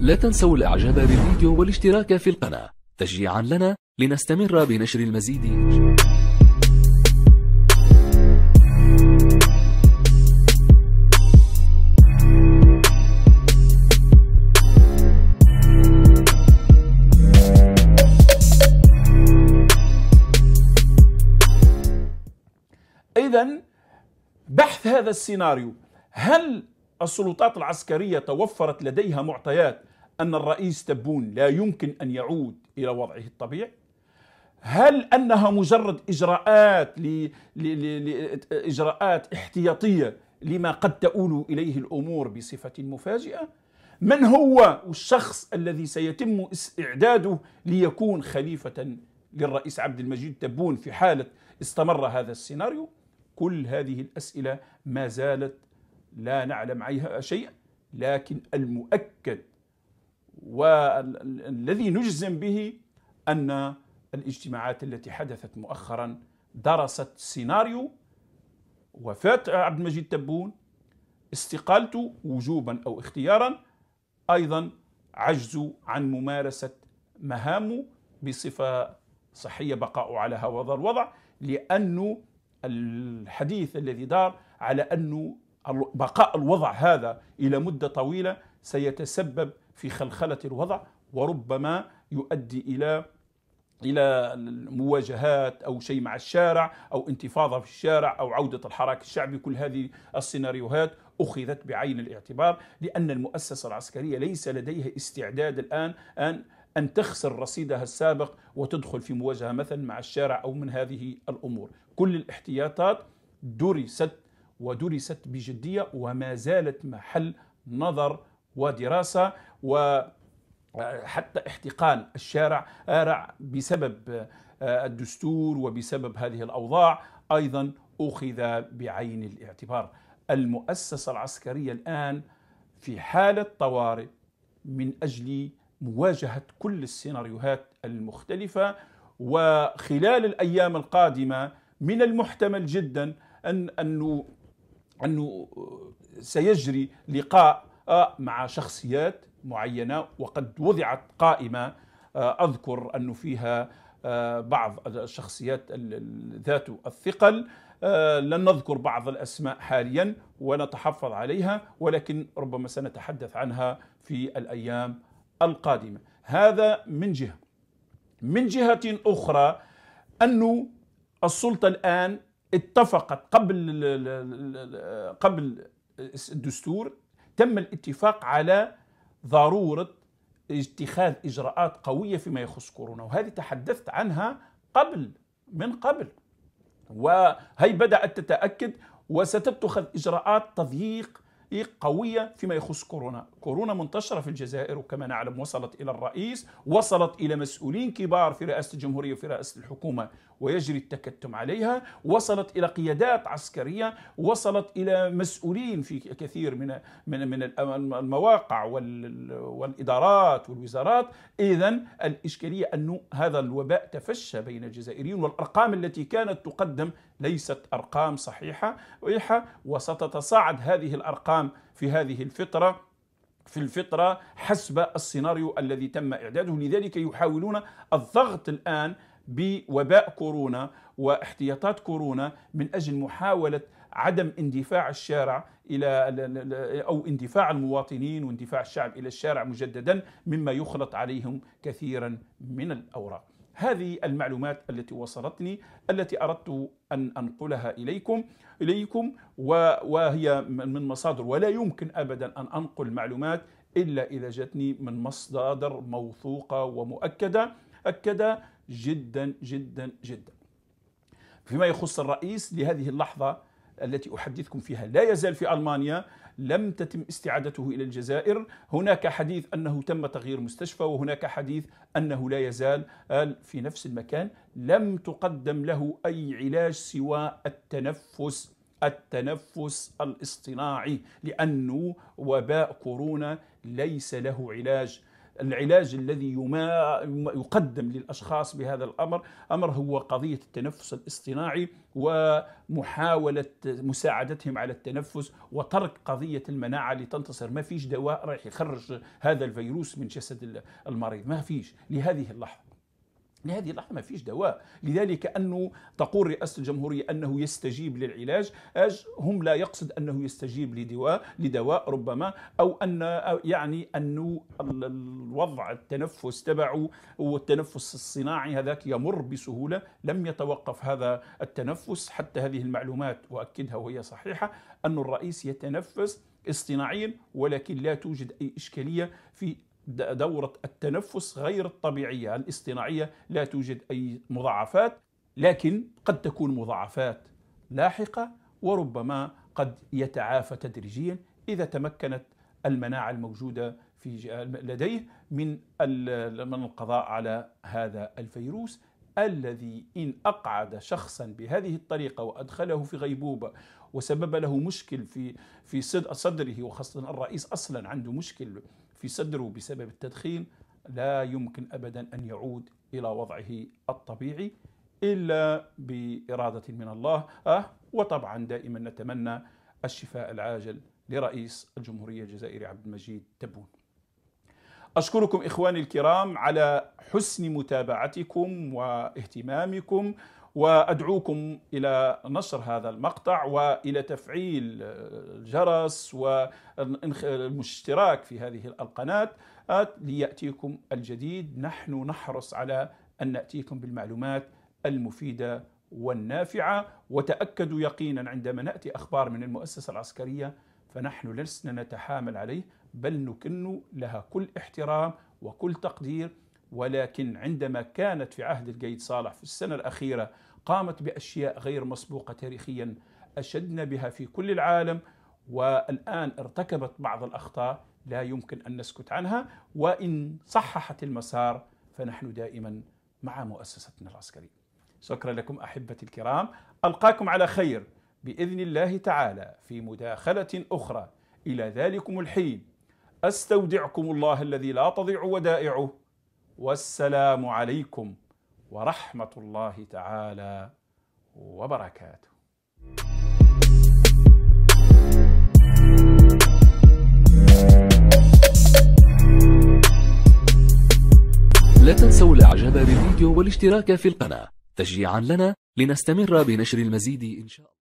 لا تنسوا الإعجاب بالفيديو والاشتراك في القناة تشجيعا لنا لنستمر بنشر المزيد اذا بحث هذا السيناريو هل السلطات العسكرية توفرت لديها معطيات أن الرئيس تبون لا يمكن أن يعود إلى وضعه الطبيعي هل أنها مجرد إجراءات ل... ل... ل... إجراءات احتياطية لما قد تؤول إليه الأمور بصفة مفاجئة من هو الشخص الذي سيتم إعداده ليكون خليفة للرئيس عبد المجيد تبون في حالة استمر هذا السيناريو كل هذه الأسئلة ما زالت لا نعلم عنها شيئا لكن المؤكد والذي نجزم به أن الاجتماعات التي حدثت مؤخرا درست سيناريو وفاة عبد المجيد تبون استقالته وجوبا أو اختيارا أيضا عجزوا عن ممارسة مهامه بصفة صحية بقاء على هذا الوضع لأنه الحديث الذي دار على أنه بقاء الوضع هذا إلى مدة طويلة سيتسبب في خلخلة الوضع وربما يؤدي إلى إلى مواجهات أو شيء مع الشارع أو انتفاضة في الشارع أو عودة الحراك الشعبي كل هذه السيناريوهات أخذت بعين الاعتبار لأن المؤسسة العسكرية ليس لديها استعداد الآن أن أن تخسر رصيدها السابق وتدخل في مواجهة مثلا مع الشارع أو من هذه الأمور كل الاحتياطات درست ودرست بجدية وما زالت محل نظر ودراسة وحتى آه، احتقان الشارع آرع بسبب آه، الدستور وبسبب هذه الأوضاع أيضا أخذ بعين الاعتبار المؤسسة العسكرية الآن في حالة طوارئ من أجل مواجهة كل السيناريوهات المختلفة وخلال الأيام القادمة من المحتمل جدا أن أنه انه سيجري لقاء آه، مع شخصيات معينه وقد وضعت قائمه آه، اذكر انه فيها آه، بعض الشخصيات ذات الثقل لن نذكر بعض الاسماء حاليا ونتحفظ عليها ولكن ربما سنتحدث عنها في الايام القادمه هذا من جهه من جهه اخرى انه السلطه الان اتفقت قبل قبل الدستور تم الاتفاق على ضروره اتخاذ اجراءات قويه فيما يخص كورونا وهذه تحدثت عنها قبل من قبل وهي بدات تتاكد وستتخذ اجراءات تضييق قوية فيما يخص كورونا كورونا منتشرة في الجزائر وكما نعلم وصلت إلى الرئيس وصلت إلى مسؤولين كبار في رئاسة الجمهورية وفي رئاسة الحكومة ويجري التكتم عليها وصلت إلى قيادات عسكرية وصلت إلى مسؤولين في كثير من من من المواقع والإدارات والوزارات إذا الإشكالية أن هذا الوباء تفشى بين الجزائريين والأرقام التي كانت تقدم ليست أرقام صحيحة وستتصاعد هذه الأرقام الطعام في هذه الفترة في الفطرة حسب السيناريو الذي تم إعداده لذلك يحاولون الضغط الآن بوباء كورونا واحتياطات كورونا من أجل محاولة عدم اندفاع الشارع الى او اندفاع المواطنين واندفاع الشعب الى الشارع مجددا مما يخلط عليهم كثيرا من الاوراق هذه المعلومات التي وصلتني التي أردت أن أنقلها إليكم إليكم وهي من مصادر ولا يمكن أبدا أن أنقل معلومات إلا إذا جتني من مصادر موثوقة ومؤكدة أكد جدا جدا جدا فيما يخص الرئيس لهذه اللحظة التي أحدثكم فيها لا يزال في ألمانيا لم تتم استعادته إلى الجزائر هناك حديث أنه تم تغيير مستشفى وهناك حديث أنه لا يزال في نفس المكان لم تقدم له أي علاج سوى التنفس التنفس الاصطناعي لأنه وباء كورونا ليس له علاج العلاج الذي يقدم للأشخاص بهذا الأمر أمر هو قضية التنفس الاصطناعي ومحاولة مساعدتهم على التنفس وترك قضية المناعة لتنتصر ما فيش دواء راح يخرج هذا الفيروس من جسد المريض ما فيش لهذه اللحظة لهذه اللحظة ما فيش دواء لذلك أنه تقول رئاسة الجمهورية أنه يستجيب للعلاج أج هم لا يقصد أنه يستجيب لدواء لدواء ربما أو أن يعني أنه الوضع التنفس تبعه والتنفس الصناعي هذاك يمر بسهولة لم يتوقف هذا التنفس حتى هذه المعلومات وأكدها وهي صحيحة أن الرئيس يتنفس اصطناعيا ولكن لا توجد أي إشكالية في دورة التنفس غير الطبيعية الاصطناعية لا توجد أي مضاعفات لكن قد تكون مضاعفات لاحقة وربما قد يتعافى تدريجيا إذا تمكنت المناعة الموجودة في لديه من من القضاء على هذا الفيروس الذي إن أقعد شخصا بهذه الطريقة وأدخله في غيبوبة وسبب له مشكل في في صدره وخاصة الرئيس أصلا عنده مشكل في صدره بسبب التدخين لا يمكن ابدا ان يعود الى وضعه الطبيعي الا باراده من الله أه وطبعا دائما نتمنى الشفاء العاجل لرئيس الجمهوريه الجزائري عبد المجيد تبون. اشكركم اخواني الكرام على حسن متابعتكم واهتمامكم وادعوكم الى نشر هذا المقطع والى تفعيل الجرس والاشتراك في هذه القناه لياتيكم الجديد نحن نحرص على ان ناتيكم بالمعلومات المفيده والنافعه وتاكدوا يقينا عندما ناتي اخبار من المؤسسه العسكريه فنحن لسنا نتحامل عليه بل نكن لها كل احترام وكل تقدير ولكن عندما كانت في عهد القيد صالح في السنه الاخيره قامت باشياء غير مسبوقه تاريخيا اشدنا بها في كل العالم والان ارتكبت بعض الاخطاء لا يمكن ان نسكت عنها وان صححت المسار فنحن دائما مع مؤسستنا العسكريه. شكرا لكم احبتي الكرام، القاكم على خير باذن الله تعالى في مداخله اخرى الى ذلكم الحين. استودعكم الله الذي لا تضيع ودائعه والسلام عليكم ورحمه الله تعالى وبركاته لا تنسوا الاعجاب بالفيديو والاشتراك في القناه تشجيعا لنا لنستمر بنشر المزيد ان شاء الله